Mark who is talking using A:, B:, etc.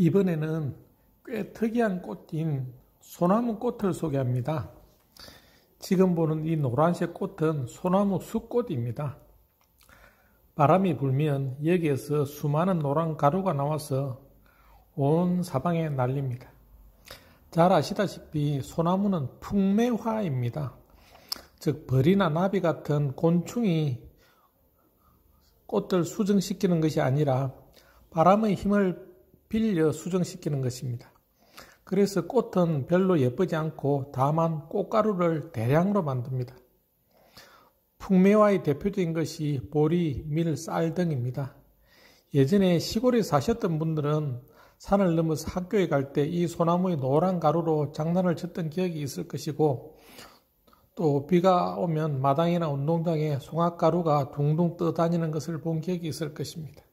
A: 이번에는 꽤 특이한 꽃인 소나무 꽃을 소개합니다. 지금 보는 이 노란색 꽃은 소나무 숫꽃입니다. 바람이 불면 여기에서 수많은 노란 가루가 나와서 온 사방에 날립니다. 잘 아시다시피 소나무는 풍매화입니다. 즉 벌이나 나비 같은 곤충이 꽃을 수정시키는 것이 아니라 바람의 힘을 빌려 수정시키는 것입니다. 그래서 꽃은 별로 예쁘지 않고 다만 꽃가루를 대량으로 만듭니다. 풍매와의 대표적인 것이 보리, 밀, 쌀 등입니다. 예전에 시골에 사셨던 분들은 산을 넘어서 학교에 갈 때 이 소나무의 노란 가루로 장난을 쳤던 기억이 있을 것이고 또 비가 오면 마당이나 운동장에 송악가루가 둥둥 떠다니는 것을 본 기억이 있을 것입니다.